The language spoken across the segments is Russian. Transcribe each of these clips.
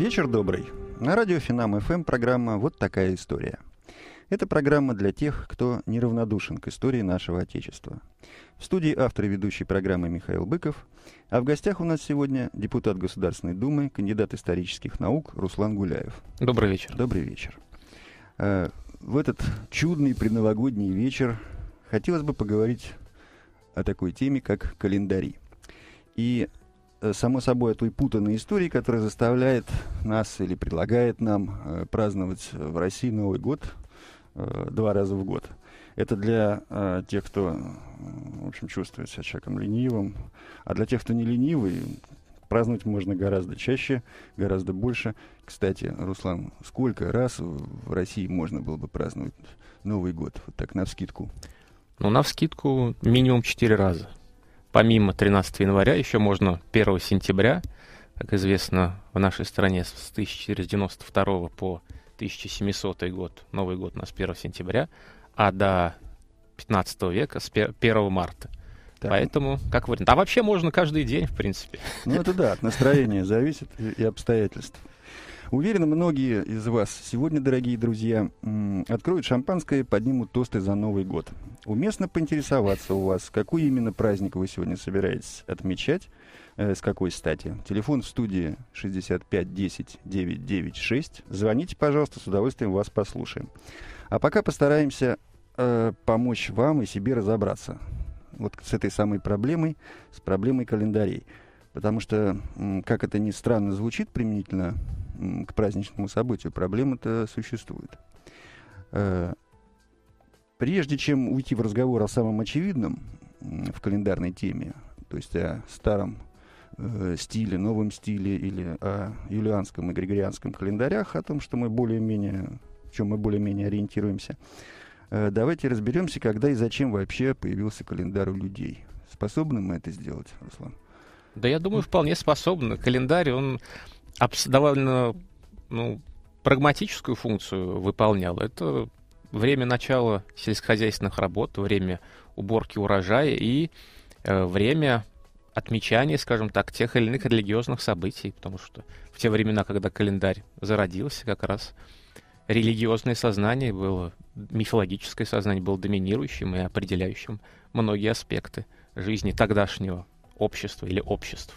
Вечер добрый. На радио Финам ФМ программа «Вот такая история». Это программа для тех, кто неравнодушен к истории нашего Отечества. В студии автор и ведущий программы Михаил Быков, а в гостях у нас сегодня депутат Государственной Думы, кандидат исторических наук Руслан Гуляев. Добрый вечер. Добрый вечер. Э, в этот чудный предновогодний вечер хотелось бы поговорить о такой теме, как календари. И Э, само собой, той путанной истории, которая заставляет нас или предлагает нам э, праздновать в России Новый год э, два раза в год. Это для э, тех, кто, в общем, чувствует себя человеком ленивым. А для тех, кто не ленивый, праздновать можно гораздо чаще, гораздо больше. Кстати, Руслан, сколько раз в России можно было бы праздновать Новый год? Вот так, навскидку. Ну, навскидку минимум четыре раза помимо 13 января, еще можно 1 сентября, как известно, в нашей стране с 1492 по 1700 год, Новый год у нас 1 сентября, а до 15 века с 1 марта. Так. Поэтому, как вариант. А вообще можно каждый день, в принципе. Ну, это да, от настроения зависит и обстоятельств. Уверен, многие из вас сегодня, дорогие друзья, откроют шампанское и поднимут тосты за Новый год. Уместно поинтересоваться у вас, какой именно праздник вы сегодня собираетесь отмечать, э, с какой стати. Телефон в студии 65 10 996. Звоните, пожалуйста, с удовольствием вас послушаем. А пока постараемся э, помочь вам и себе разобраться вот с этой самой проблемой, с проблемой календарей. Потому что, как это ни странно звучит применительно к праздничному событию. Проблема-то существует. Э, прежде чем уйти в разговор о самом очевидном в календарной теме, то есть о старом э, стиле, новом стиле или о юлианском и григорианском календарях, о том, что мы более-менее, в чем мы более-менее ориентируемся, э, давайте разберемся, когда и зачем вообще появился календарь у людей. Способны мы это сделать, Руслан? Да я думаю, вполне способны. Календарь, он довольно ну, прагматическую функцию выполнял. Это время начала сельскохозяйственных работ, время уборки урожая и э, время отмечания, скажем так, тех или иных религиозных событий, потому что в те времена, когда календарь зародился, как раз религиозное сознание было, мифологическое сознание было доминирующим и определяющим многие аспекты жизни тогдашнего общества или обществ.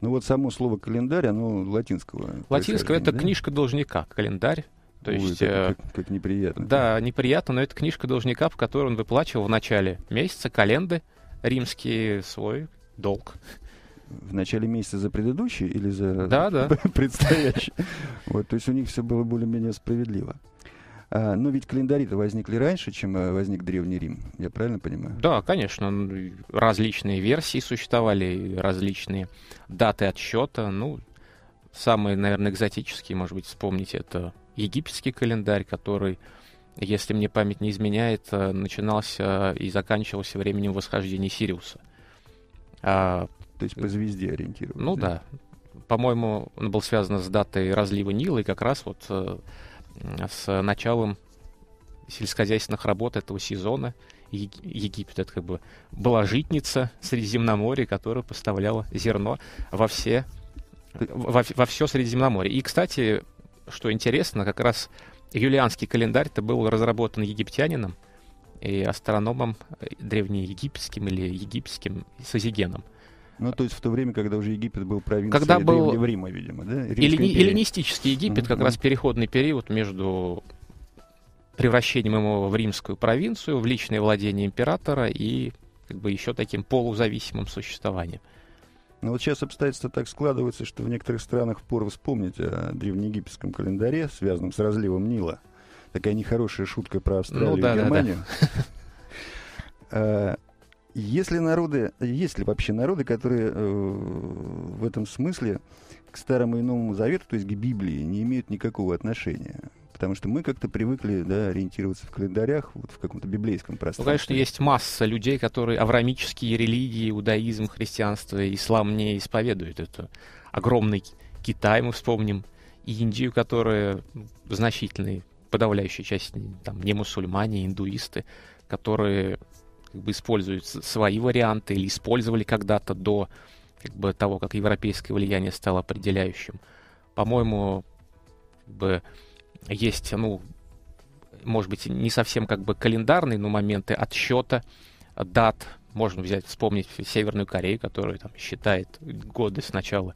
Ну вот само слово календарь, оно латинского. Латинского это да? книжка должника, календарь. То Ой, есть, э, как, как, неприятно. Да, неприятно, но это книжка должника, в которой он выплачивал в начале месяца календы римский свой долг. В начале месяца за предыдущий или за да, да. предстоящий? Вот, то есть у них все было более-менее справедливо. А, но ну, ведь календари-то возникли раньше, чем э, возник Древний Рим, я правильно понимаю? Да, конечно. Ну, различные версии существовали, различные даты отсчета. Ну, самые, наверное, экзотические, может быть, вспомнить это египетский календарь, который если мне память не изменяет, э, начинался э, и заканчивался временем восхождения Сириуса. А, То есть по звезде ориентирован. Ну да. По-моему, он был связан с датой разлива Нила, и как раз вот с началом сельскохозяйственных работ этого сезона Египет это как бы была житница Средиземноморья, которая поставляла зерно во все во, во все Средиземноморье. И, кстати, что интересно, как раз юлианский календарь это был разработан египтянином и астрономом э, древнеегипетским или египетским Сазигеном – ну, то есть в то время, когда уже Египет был провинцией когда был... в Рима, видимо, да? Или... Эллинистический Египет, mm-hmm. как раз переходный период между превращением его в римскую провинцию, в личное владение императора и как бы еще таким полузависимым существованием. Но ну, вот сейчас обстоятельства так складываются, что в некоторых странах впору вспомнить о древнеегипетском календаре, связанном с разливом Нила. Такая нехорошая шутка про Австралию ну, да, и Германию. Да, да. Э, если народы, есть ли вообще народы, которые э, в этом смысле к Старому и Новому Завету, то есть к Библии, не имеют никакого отношения? Потому что мы как-то привыкли да, ориентироваться в календарях, вот в каком-то библейском ну, пространстве. Ну, конечно, есть масса людей, которые аврамические религии, иудаизм, христианство, ислам не исповедуют. Это огромный Китай, мы вспомним, и Индию, которая значительная, подавляющая часть там, не мусульмане, а индуисты, которые как бы используют свои варианты или использовали когда-то до как бы, того, как европейское влияние стало определяющим. По-моему, как бы, есть, ну, может быть, не совсем как бы календарные, но моменты отсчета дат. Можно взять, вспомнить Северную Корею, которая там считает годы с начала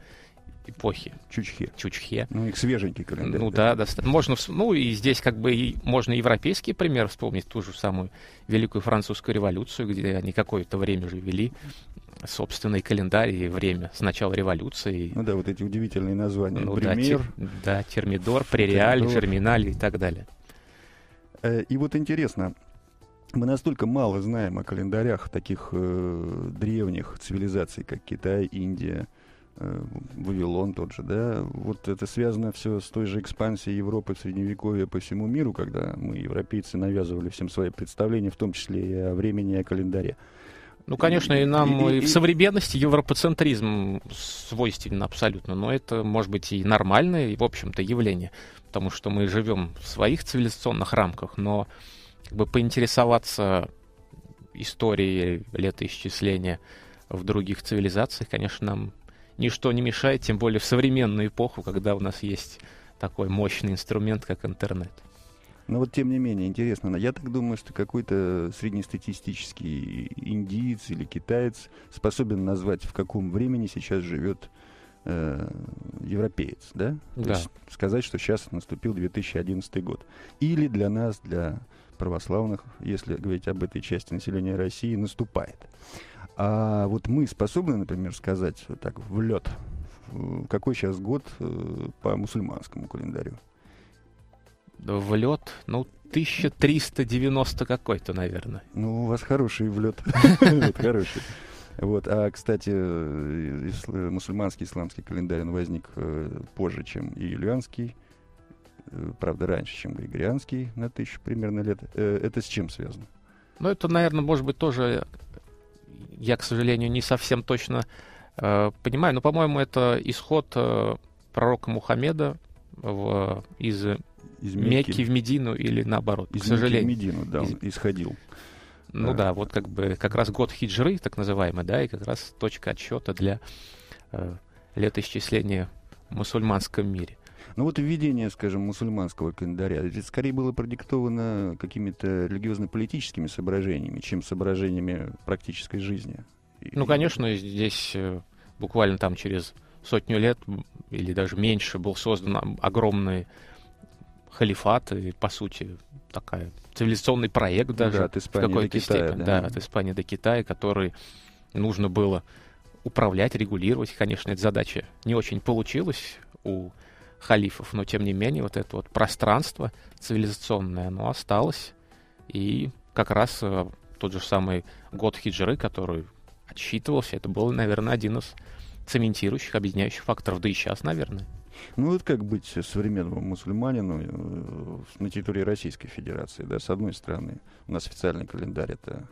эпохи. Чучхе. Чучхе. Ну, их свеженький календарь. Ну да, да. Можно, ну и здесь как бы и, можно европейский пример вспомнить, ту же самую Великую Французскую революцию, где они какое-то время же вели собственный календарь и время с начала революции. Ну да, вот эти удивительные названия. Ну, Пример. Да, тер, да, Термидор, Прериаль, Терминаль и так далее. Э, и вот интересно, мы настолько мало знаем о календарях таких э, древних цивилизаций, как Китай, Индия, Э, Вавилон тот же, да, вот это связано все с той же экспансией Европы в Средневековье по всему миру, когда мы, европейцы, навязывали всем свои представления, в том числе и о времени, и о календаре. Ну, конечно, и нам и, и, и в современности европоцентризм свойственен абсолютно, но это, может быть, и нормальное, и, в общем-то, явление, потому что мы живем в своих цивилизационных рамках, но как бы поинтересоваться историей летоисчисления в других цивилизациях, конечно, нам ничто не мешает, тем более в современную эпоху, когда у нас есть такой мощный инструмент, как интернет. Но вот тем не менее, интересно, я так думаю, что какой-то среднестатистический индиец или китаец способен назвать, в каком времени сейчас живет э, европеец, да? да. То есть сказать, что сейчас наступил 2011 год. Или для нас, для православных, если говорить об этой части населения России, наступает. А вот мы способны, например, сказать вот так в лед, какой сейчас год э, по мусульманскому календарю? В влет, ну, 1390 какой-то, наверное. Ну, у вас хороший влет. Хороший. Вот, а, кстати, э, мусульманский исламский календарь, он возник э, позже, чем и юлианский, правда, раньше, чем григорианский, на тысячу примерно лет. Это с чем связано? Ну, это, наверное, может быть, тоже я, к сожалению, не совсем точно э, понимаю, но, по-моему, это исход э, пророка Мухаммеда в, из, из Мекки. Мекки в Медину или наоборот, из к сожалению. Мекки в Медину, да, из... исходил. Ну э. да, вот как бы как раз год хиджры, так называемый, да, и как раз точка отсчета для э, летоисчисления в мусульманском мире. Ну вот введение, скажем, мусульманского календаря, это скорее было продиктовано какими-то религиозно-политическими соображениями, чем соображениями практической жизни. Ну, конечно, здесь э, буквально там через сотню лет или даже меньше был создан огромный халифат и, по сути, такая цивилизационный проект даже да, от Испании в какой-то до Китая, да. да, от Испании до Китая, который нужно было управлять, регулировать. Конечно, эта задача не очень получилась у халифов. Но, тем не менее, вот это вот пространство цивилизационное, оно осталось. И как раз э, тот же самый год хиджры, который отсчитывался, это был, наверное, один из цементирующих, объединяющих факторов, да и сейчас, наверное. Ну вот как быть современному мусульманину э, на территории Российской Федерации, да, с одной стороны, у нас официальный календарь это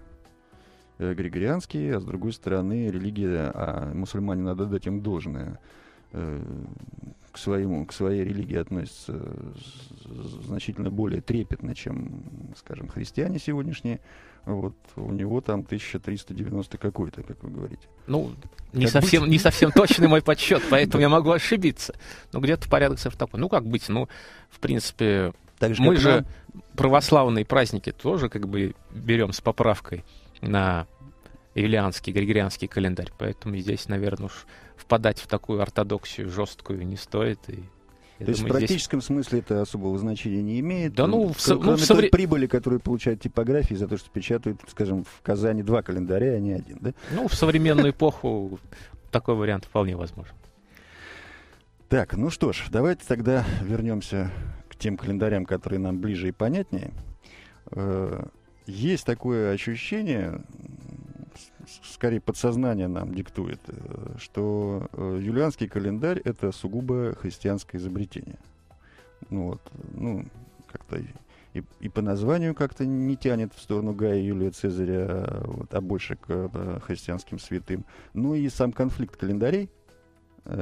э, григорианский, а с другой стороны религия, а мусульмане надо дать им должное. Э, к, своему, к своей религии относятся значительно более трепетно, чем, скажем, христиане сегодняшние. Вот у него там 1390 какой-то, как вы говорите. Ну, не как совсем, быть? не совсем точный мой подсчет, поэтому я могу ошибиться. Но где-то порядок совершенно такой. Ну, как быть, ну, в принципе, мы же православные праздники тоже как бы берем с поправкой на юлианский, григорианский календарь. Поэтому здесь, наверное, уж впадать в такую ортодоксию жесткую не стоит. И я То думаю, есть в практическом здесь... смысле это особого значения не имеет. Да ну, в, ну, кроме ну, в совре... той прибыли, которую получают типографии за то, что печатают, скажем, в Казани два календаря, а не один, да? Ну, в современную эпоху такой вариант вполне возможен. Так, ну что ж, давайте тогда вернемся к тем календарям, которые нам ближе и понятнее. Э, есть такое ощущение, скорее подсознание нам диктует, э, что э, юлианский календарь это сугубо христианское изобретение. Ну вот, ну, как-то и, и по названию как-то не тянет в сторону Гая Юлия Цезаря, а, вот, а больше к э, христианским святым. Ну и сам конфликт календарей,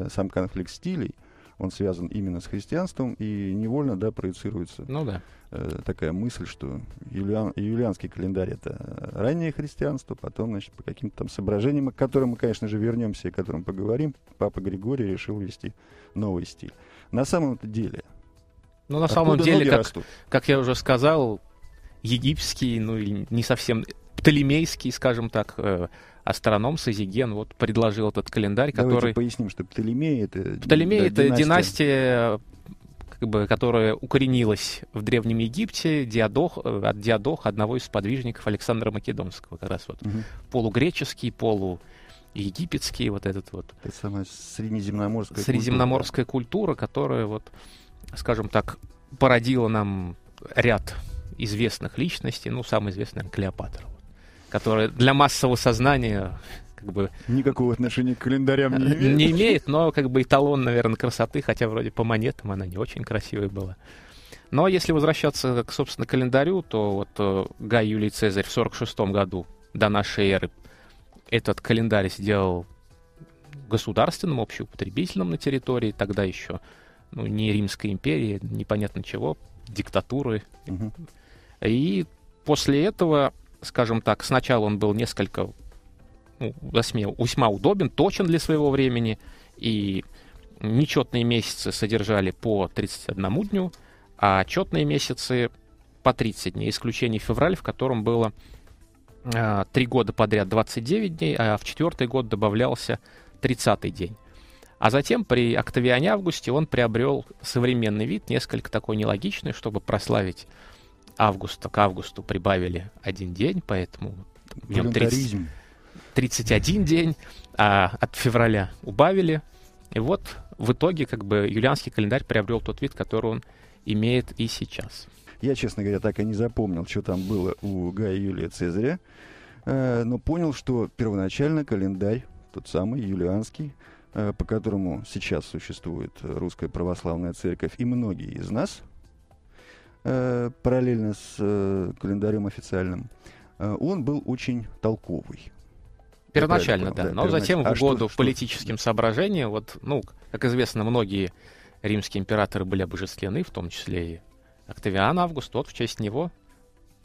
сам конфликт стилей – он связан именно с христианством, и невольно, да, проецируется ну, да. Э, такая мысль, что юлиан, юлианский календарь — это э, раннее христианство, потом, значит, по каким-то там соображениям, к которым мы, конечно же, вернемся и к которым поговорим, папа Григорий решил ввести новый стиль. На самом деле... Ну, на самом деле, как, как я уже сказал, египетский, ну, не совсем Птолемейский, скажем так, э, астроном Сазиген вот предложил этот календарь, Давайте который... поясним, что Птолемей — это... Птолемей да, — это династия, династия как бы, которая укоренилась в Древнем Египте, диадох, э, от диадох одного из подвижников Александра Македонского, как раз вот угу. полугреческий, полу египетский вот этот вот... Это самая среднеземноморская Средиземноморская культура, культура которая вот, скажем так, породила нам ряд известных личностей, ну, самый известный, наверное, Клеопатра которая для массового сознания как бы... Никакого отношения к календарям не э, имеет. Не имеет, но как бы эталон, наверное, красоты, хотя вроде по монетам она не очень красивой была. Но если возвращаться к, собственно, календарю, то вот э, Гай Юлий Цезарь в 46 году до нашей эры этот календарь сделал государственным, общеупотребительным на территории, тогда еще ну, не Римской империи, непонятно чего, диктатуры. Угу. И после этого скажем так, сначала он был несколько ну, весьма удобен, точен для своего времени, и нечетные месяцы содержали по 31 дню, а четные месяцы по 30 дней, исключение февраль, в котором было а, три года подряд 29 дней, а в четвертый год добавлялся 30 день. А затем при Октавиане Августе он приобрел современный вид, несколько такой нелогичный, чтобы прославить августа к августу прибавили один день, поэтому 30, 31 день, а от февраля убавили. И вот в итоге как бы юлианский календарь приобрел тот вид, который он имеет и сейчас. Я, честно говоря, так и не запомнил, что там было у Гая Юлия Цезаря, э, но понял, что первоначально календарь, тот самый юлианский, э, по которому сейчас существует Русская Православная Церковь и многие из нас – Э, параллельно с э, календарем официальным, э, он был очень толковый. Первоначально, да. да но первонач... затем в угоду а что, политическим что? соображениям, вот, ну, как известно, многие римские императоры были обожествлены, в том числе и Октавиан Август, Тот в честь него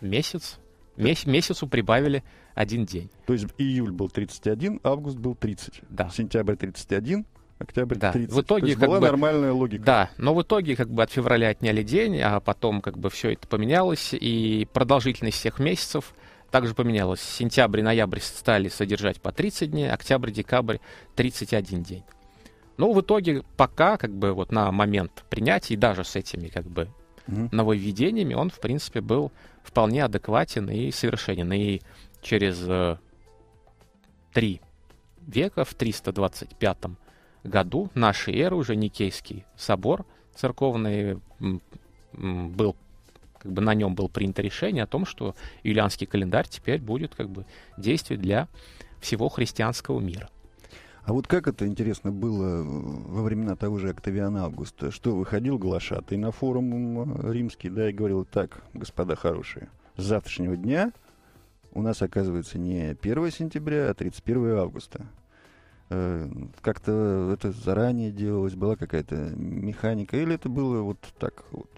месяц, меся, месяцу прибавили один день. То есть июль был 31, август был 30, да. сентябрь 31, октябрь да. 30. В итоге, То есть как была бы, нормальная логика. Да, но в итоге как бы от февраля отняли день, а потом как бы все это поменялось, и продолжительность всех месяцев также поменялась. Сентябрь и ноябрь стали содержать по 30 дней, октябрь, декабрь 31 день. Но ну, в итоге пока как бы вот на момент принятия, даже с этими как бы угу. нововведениями, он, в принципе, был вполне адекватен и совершенен. И через э, три века, в 325 году нашей эры уже Никейский собор церковный был как бы на нем был принято решение о том, что юлианский календарь теперь будет как бы действовать для всего христианского мира. А вот как это интересно было э, во времена того же Октавиана Августа, что выходил глашатый на форум римский, да, и говорил так, господа хорошие, с завтрашнего дня у нас оказывается не 1 сентября, а 31 августа. Э, как-то это заранее делалось, была какая-то механика, или это было вот так вот?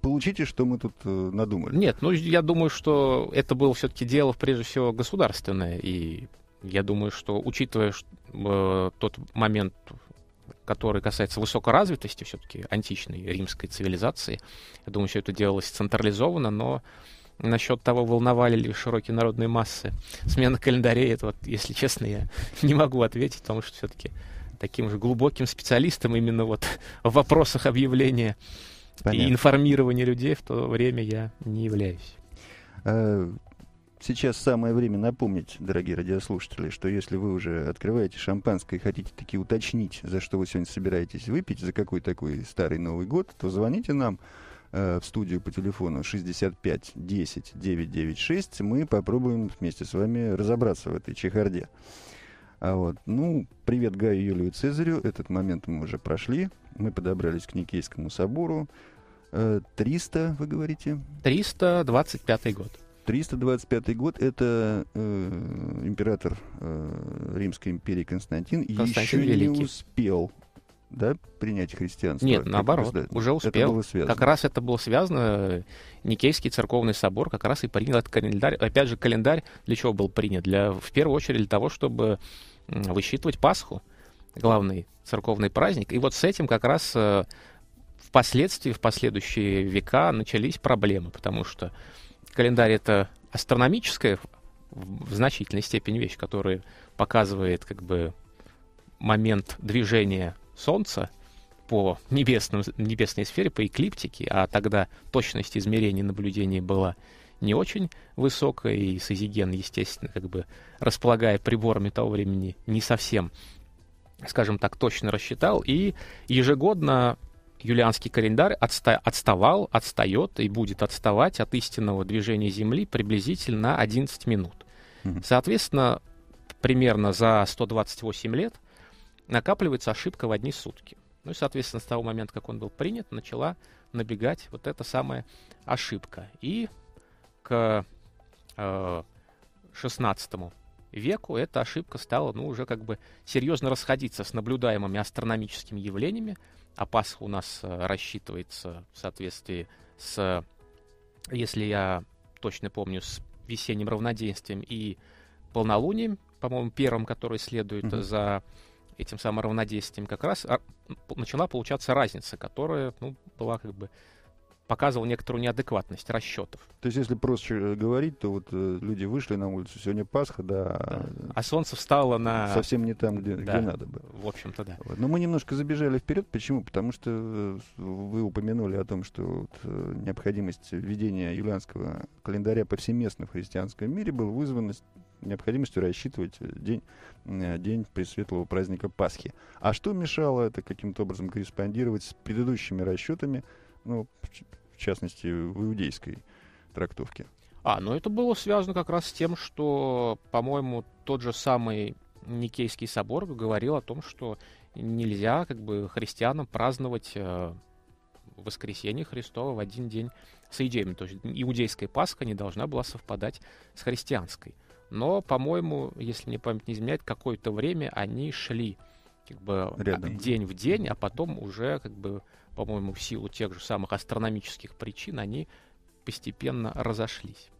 Получите, что мы тут э, надумали. Нет, ну я думаю, что это было все-таки дело прежде всего государственное, и я думаю, что учитывая э, тот момент, который касается высокоразвитости все-таки античной римской цивилизации, я думаю, все это делалось централизованно, но насчет того, волновали ли широкие народные массы смена календарей, это вот, если честно, я не могу ответить, потому что все-таки таким же глубоким специалистом именно вот в вопросах объявления Понятно. и информирования людей в то время я не являюсь. Э, сейчас самое время напомнить, дорогие радиослушатели, что если вы уже открываете шампанское и хотите таки уточнить, за что вы сегодня собираетесь выпить, за какой такой старый Новый год, то звоните нам э, в студию по телефону 65 10 996, мы попробуем вместе с вами разобраться в этой чехарде. А вот, ну, привет Гаю, Юлию Цезарю. Этот момент мы уже прошли. Мы подобрались к Никейскому собору. 300, э, вы говорите? 325 год. 325 год это э, император э, Римской империи Константин, Константин еще Великий. не успел да, принять христианство? Нет, наоборот, это, уже успел. Это было связано. Как раз это было связано. Э, Никейский церковный собор как раз и принял этот календарь. Опять же, календарь для чего был принят? Для, в первую очередь для того, чтобы высчитывать Пасху, главный церковный праздник. И вот с этим как раз э, впоследствии, в последующие века начались проблемы, потому что календарь — это астрономическая в значительной степени вещь, которая показывает как бы момент движения Солнца по небесным, небесной сфере, по эклиптике, а тогда точность измерений наблюдений была не очень высокая, и Сазиген, естественно, как бы располагая приборами того времени, не совсем, скажем так, точно рассчитал, и ежегодно юлианский календарь отста отставал, отстает и будет отставать от истинного движения Земли приблизительно на 11 минут. Соответственно, примерно за 128 лет накапливается ошибка в одни сутки. Ну и, соответственно, с того момента, как он был принят, начала набегать вот эта самая ошибка. И к э, веку эта ошибка стала ну, уже как бы серьезно расходиться с наблюдаемыми астрономическими явлениями, а Пасха у нас э, рассчитывается в соответствии с, если я точно помню, с весенним равноденствием и полнолунием, по-моему, первым, который следует mm-hmm. за этим самым равнодействием как раз а, начала получаться разница, которая ну, была как бы показывал некоторую неадекватность расчетов. То есть, если просто э, говорить, то вот э, люди вышли на улицу, сегодня Пасха, да. да. Э, а солнце встало на... Совсем не там, где, да. где надо было. В общем-то, да. Вот. Но мы немножко забежали вперед. Почему? Потому что э, вы упомянули о том, что вот, необходимость введения юлианского календаря повсеместно в христианском мире была вызвана необходимостью рассчитывать э, день, э, день пресветлого праздника Пасхи. А что мешало это каким-то образом корреспондировать с предыдущими расчетами, ну, в частности, в иудейской трактовке? А, ну это было связано как раз с тем, что, по-моему, тот же самый Никейский собор говорил о том, что нельзя как бы христианам праздновать воскресенье э, воскресение Христова в один день с идеями. То есть иудейская Пасха не должна была совпадать с христианской но, по-моему, если не память не изменять, какое-то время они шли как бы а, Рядом. день в день, а потом уже, как бы, по-моему, в силу тех же самых астрономических причин они постепенно разошлись.